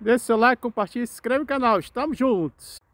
Deixe seu like, compartilhe, se inscreve no canal. Estamos juntos!